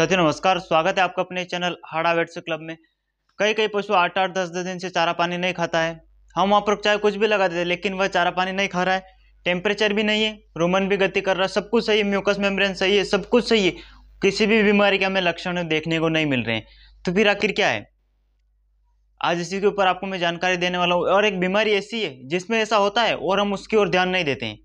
सत्य नमस्कार स्वागत है आपका अपने चैनल हाड़ा वेट्स क्लब में कई कई पशु आठ आठ दस दस दिन से चारा पानी नहीं खाता है हम वहाँ पर चाहे कुछ भी लगा देते लेकिन वह चारा पानी नहीं खा रहा है टेम्परेचर भी नहीं है रोमन भी गति कर रहा है सब कुछ सही है म्यूकस मेम्ब्रेन सही है सब कुछ सही है किसी भी बीमारी के हमें लक्षण देखने को नहीं मिल रहे हैं तो फिर आखिर क्या है आज इसी के ऊपर आपको मैं जानकारी देने वाला हूँ और एक बीमारी ऐसी है जिसमें ऐसा होता है और हम उसकी ओर ध्यान नहीं देते हैं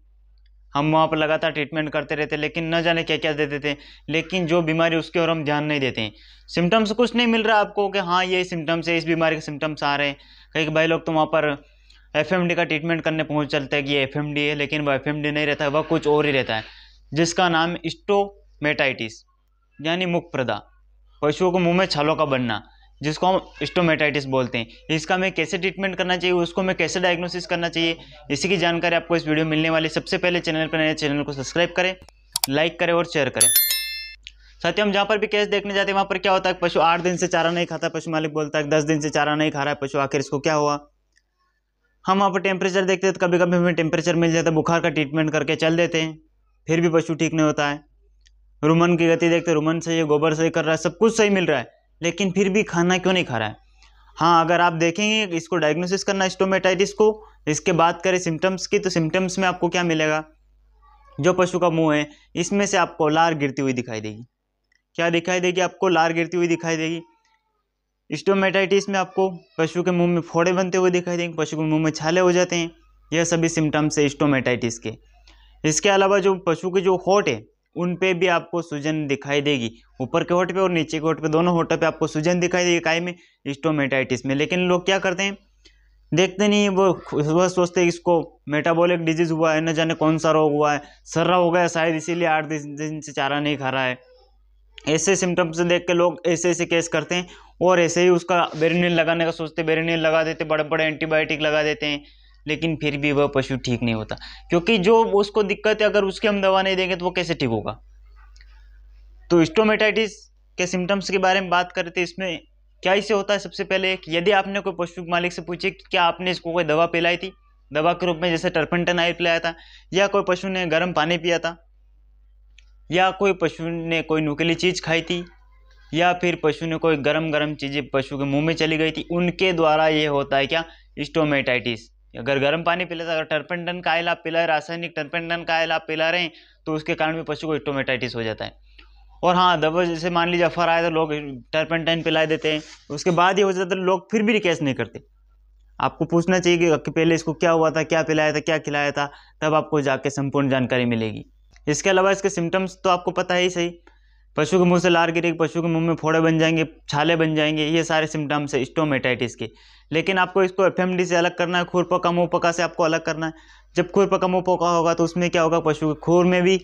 हम वहाँ पर लगातार ट्रीटमेंट करते रहते लेकिन न जाने क्या क्या देते थे लेकिन जो बीमारी उसकी ओर हम ध्यान नहीं देते सिम्टम्स कुछ नहीं मिल रहा आपको कि हाँ ये सिम्टम्स है इस बीमारी के सिम्टम्स आ रहे हैं कई भाई लोग तो वहाँ पर एफ का ट्रीटमेंट करने पहुँच चलते हैं कि ये एफ है लेकिन वह एफ नहीं रहता है वह कुछ और ही रहता है जिसका नाम स्टोमेटाइटिस यानी मुख प्रदा पशुओं को मुँह में छालों का बनना जिसको हम स्टोमेटाइटिस बोलते हैं इसका हमें कैसे ट्रीटमेंट करना चाहिए उसको हमें कैसे डायग्नोसिस करना चाहिए इसी की जानकारी आपको इस वीडियो मिलने वाली सबसे पहले चैनल पर नए चैनल को सब्सक्राइब करें लाइक करें और शेयर करें साथ ही हम जहाँ पर भी केस देखने जाते हैं वहाँ पर क्या होता है पशु आठ दिन से चारा नहीं खाता पशु मालिक बोलता है दस दिन से चारा नहीं खा रहा है पशु आखिर इसको क्या हुआ हम वहाँ पर टेम्परेचर देखते हैं तो कभी कभी हमें टेम्परेचर मिल जाता है बुखार का ट्रीटमेंट करके चल देते हैं फिर भी पशु ठीक नहीं होता है रुमन की गति देखते रुमन सही है गोबर सही कर रहा है सब कुछ सही मिल रहा है लेकिन फिर भी खाना क्यों नहीं खा रहा है हाँ अगर आप देखेंगे इसको डायग्नोसिस करना स्टोमेटाइटिस को इसके बात करें सिम्टम्स की तो सिम्टम्स में आपको क्या मिलेगा जो पशु का मुंह है इसमें से आपको लार गिरती हुई दिखाई देगी क्या दिखाई देगी आपको लार गिरती हुई दिखाई देगी स्टोमेटाइटिस में आपको पशु के मुंह में फोड़े बनते हुए दिखाई देंगे पशु के मुंह में छाले हो जाते हैं यह सभी सिम्टम्स है स्टोमेटाइटिस के इसके अलावा जो पशु की जो होट है उन पे भी आपको सूजन दिखाई देगी ऊपर के होठ पे और नीचे के होठ पे दोनों होठों पे आपको सूजन दिखाई देगी काय में स्टोमेटाइटिस में लेकिन लोग क्या करते हैं देखते नहीं वो वह सोचते इसको मेटाबॉलिक डिजीज़ हुआ है न जाने कौन सा रोग हुआ है सर्रा हो गया शायद इसीलिए आठ दिन से चारा नहीं खा रहा है ऐसे सिम्टम्स देख के लोग ऐसे ऐसे केस करते हैं और ऐसे ही उसका बेरिनिल लगाने का सोचते बेरिनिल लगा देते बड़े बड़े एंटीबायोटिक लगा देते हैं लेकिन फिर भी वह पशु ठीक नहीं होता क्योंकि जो उसको दिक्कत है अगर उसके हम दवा नहीं देंगे तो वो कैसे ठीक होगा तो स्टोमेटाइटिस के सिम्टम्स के बारे में बात करते इसमें क्या इसे होता है सबसे पहले कि यदि आपने कोई पशु मालिक से पूछे कि क्या आपने इसको कोई दवा पिलाई थी दवा के रूप में जैसे टर्पेंटन आई पिलाया था या कोई पशु ने गर्म पानी पिया था या कोई पशु ने कोई नुकीली चीज़ खाई थी या फिर पशु ने कोई गर्म गर्म चीज़ें पशु के मुंह में चली गई थी उनके द्वारा ये होता है क्या स्टोमेटाइटिस अगर गर्म पानी पिला अगर टर्पेंडन का आयल आप पिला रासायनिक टर्पेंडन का आयल आप पिला रहे हैं तो उसके कारण भी पशु को इटोमेटाइटिस हो जाता है और हाँ दवा जैसे मान लीजिए अफर आए तो लोग टर्पेंटाइन पिला देते हैं उसके बाद ये हो जाता है लोग फिर भी रिक्वेस्ट नहीं करते आपको पूछना चाहिए कि, कि पहले इसको क्या हुआ था क्या पिलाया था क्या खिलाया था तब आपको जाके संपूर्ण जानकारी मिलेगी इसके अलावा इसके सिम्टम्स तो आपको पता है ही सही पशु के मुंह से लार गिरेगी पशु के मुंह में फोड़े बन जाएंगे छाले बन जाएंगे ये सारे सिम्टम्स है स्टोमेटाइटिस के लेकिन आपको इसको एफ से अलग करना है मुँह पका से आपको अलग करना है जब मुँह पका होगा तो उसमें क्या होगा पशु के खुर में भी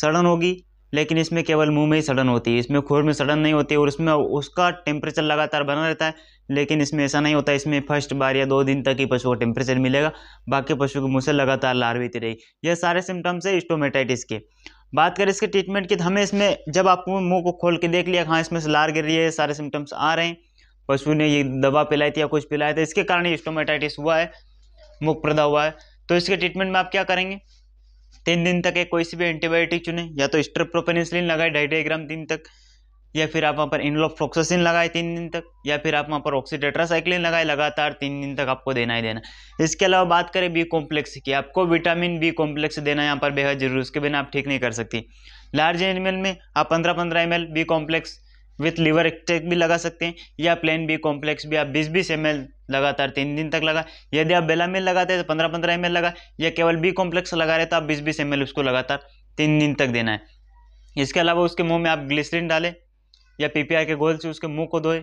सड़न होगी लेकिन इसमें केवल मुंह में ही सड़न होती है इसमें खुर में सड़न नहीं होती और उसमें उसका टेम्परेचर लगातार बना रहता है लेकिन इसमें ऐसा नहीं होता इसमें फर्स्ट बार या दो दिन तक ही पशु को टेम्परेचर मिलेगा बाकी पशु के मुँह से लगातार लार बीती रही यह सारे सिम्टम्स है स्टोमेटाइटिस के बात करें इसके ट्रीटमेंट की तो हमें इसमें जब आप मुंह को खोल के देख लिया हाँ इसमें से लार गिर रही है सारे सिम्टम्स आ रहे हैं पशु ने ये दवा पिलाई थी या कुछ पिलाया था इसके कारण ये स्टोमेटाइटिस हुआ है मुख प्रदा हुआ है तो इसके ट्रीटमेंट में आप क्या करेंगे तीन दिन तक एक कोई सी भी एंटीबायोटिक चुने या तो स्ट्रप्रोपेनिसलिन लगाए ढाई ढाई ग्राम दिन तक या फिर आप वहाँ पर इनलोफ्लोक्सासिन लगाए तीन दिन तक या फिर आप वहाँ पर ऑक्सीटेट्रासाइक्लिन लगाए लगातार तीन दिन तक आपको देना ही देना इसके अलावा बात करें बी कॉम्प्लेक्स की आपको विटामिन बी कॉम्प्लेक्स देना यहाँ पर बेहद जरूरी उसके बिना आप ठीक नहीं कर सकती लार्ज एनिमल में आप पंद्रह पंद्रह M B complex with liver एक्टेक भी लगा सकते हैं या प्लेन बी कॉम्प्लेक्स भी आप बीस बीस एम लगातार तीन दिन तक लगा यदि आप बेलामिल लगाते हैं तो पंद्रह पंद्रह एम लगा या केवल बी कॉम्प्लेक्स लगा रहे तो आप बीस बीस एम उसको लगातार तीन दिन तक देना है इसके अलावा उसके मुंह में आप ग्लिसरीन डालें या पीपीआर के गोल से उसके मुंह को धोए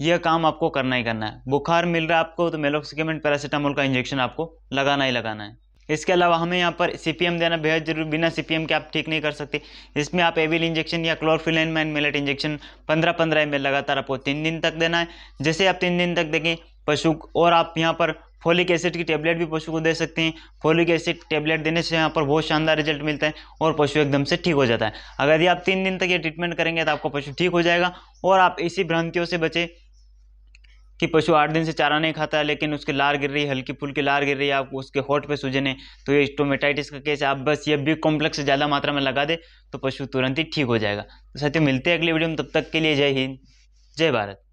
यह काम आपको करना ही करना है बुखार मिल रहा है आपको तो मेलोक्सिकमेंट पैरासीटामोल का इंजेक्शन आपको लगाना ही लगाना है इसके अलावा हमें यहाँ पर सीपीएम देना बेहद जरूरी बिना सीपीएम के आप ठीक नहीं कर सकते इसमें आप एविल इंजेक्शन या क्लोरफिलेन मैन मिलेट इंजेक्शन पंद्रह पंद्रह एम लगातार आपको तीन दिन तक देना है जैसे आप तीन दिन तक देखें पशु और आप यहाँ पर फोलिक एसिड की टेबलेट भी पशु को दे सकते हैं फोलिक एसिड टेबलेट देने से यहाँ पर बहुत शानदार रिजल्ट मिलता है और पशु एकदम से ठीक हो जाता है अगर यदि आप तीन दिन तक ये ट्रीटमेंट करेंगे तो आपका पशु ठीक हो जाएगा और आप इसी भ्रांतियों से बचें कि पशु आठ दिन से चारा नहीं खाता है लेकिन उसके लार गिर रही है हल्की फुल्की लार गिर रही है आप उसके होठ पे सूजन है तो ये स्टोमेटाइटिस का केस है आप बस ये भी कॉम्प्लेक्स ज़्यादा मात्रा में लगा दे तो पशु तुरंत ही ठीक हो जाएगा तो साथियों मिलते हैं अगले वीडियो में तब तक के लिए जय हिंद जय भारत